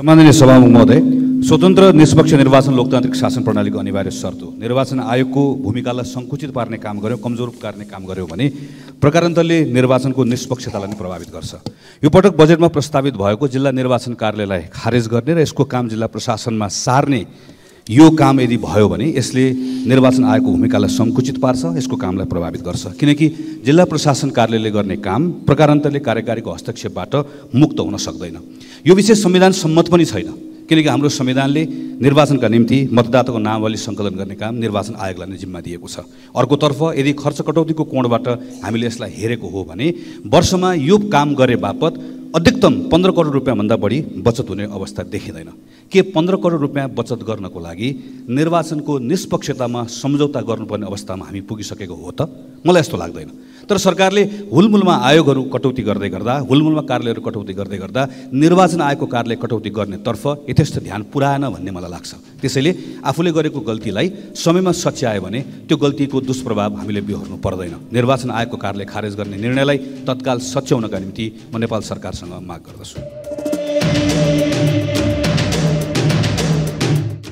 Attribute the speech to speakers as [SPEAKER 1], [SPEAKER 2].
[SPEAKER 1] सम्माननीय सभामुख महोदय स्वतन्त्र निष्पक्ष निर्वाचन लोकतान्त्रिक शासन प्रणालीको अनिवार्य शर्त हो निर्वाचन आयोगको भूमिकालाई सङ्कुचित पार्ने काम गर्यो कमजोर पार्ने काम गर्यो भने प्रकारान्तरले निर्वाचनको निष्पक्षतालाई नै प्रभावित गर्छ यो पटक बजेटमा प्रस्तावित भएको जिल्ला निर्वाचन कार्यालयलाई खारेज गर्ने र यसको काम जिल्ला प्रशासनमा सार्ने यो काम यदि भयो भने यसले निर्वाचन आयोगको भूमिकालाई सङ्कुचित पार्छ यसको कामलाई प्रभावित गर्छ किनकि जिल्ला प्रशासन कार्यालयले गर्ने काम प्रकारान्तरले कार्यकारीको हस्तक्षेपबाट मुक्त हुन सक्दैन यो विषय संविधान सम्मत पनि छैन किनकि हाम्रो संविधानले निर्वाचनका निम्ति मतदाताको नामावली सङ्कलन गर्ने काम निर्वाचन आयोगलाई नै जिम्मा दिएको छ अर्कोतर्फ यदि खर्च कटौतीको कोणबाट हामीले यसलाई हेरेको हो भने वर्षमा यो काम गरे बापत अधिकतम पन्ध्र करोड रुपियाँभन्दा बढी बचत हुने अवस्था देखिँदैन के पन्ध्र करोड रुपियाँ बचत गर्नको लागि निर्वाचनको निष्पक्षतामा सम्झौता गर्नुपर्ने अवस्थामा हामी पुगिसकेको हो त मलाई यस्तो लाग्दैन तर सरकारले हुलमुलमा आयोगहरू कटौती गर्दै गर्दा हुलमुलमा कार्यालयहरू कटौती गर्दै गर्दा निर्वाचन आयोगको कार्यालय कटौती गर्नेतर्फ यथेष्ट ध्यान पुऱ्याएन भन्ने मलाई लाग्छ त्यसैले आफूले गरेको गल्तीलाई समयमा सच्यायो भने त्यो गल्तीको दुष्प्रभाव हामीले बिहोर्नु पर्दैन निर्वाचन आयोगको कार्यालय खारेज गर्ने निर्णयलाई तत्काल सच्याउनका निम्ति म नेपाल सरकारसँग माग गर्दछु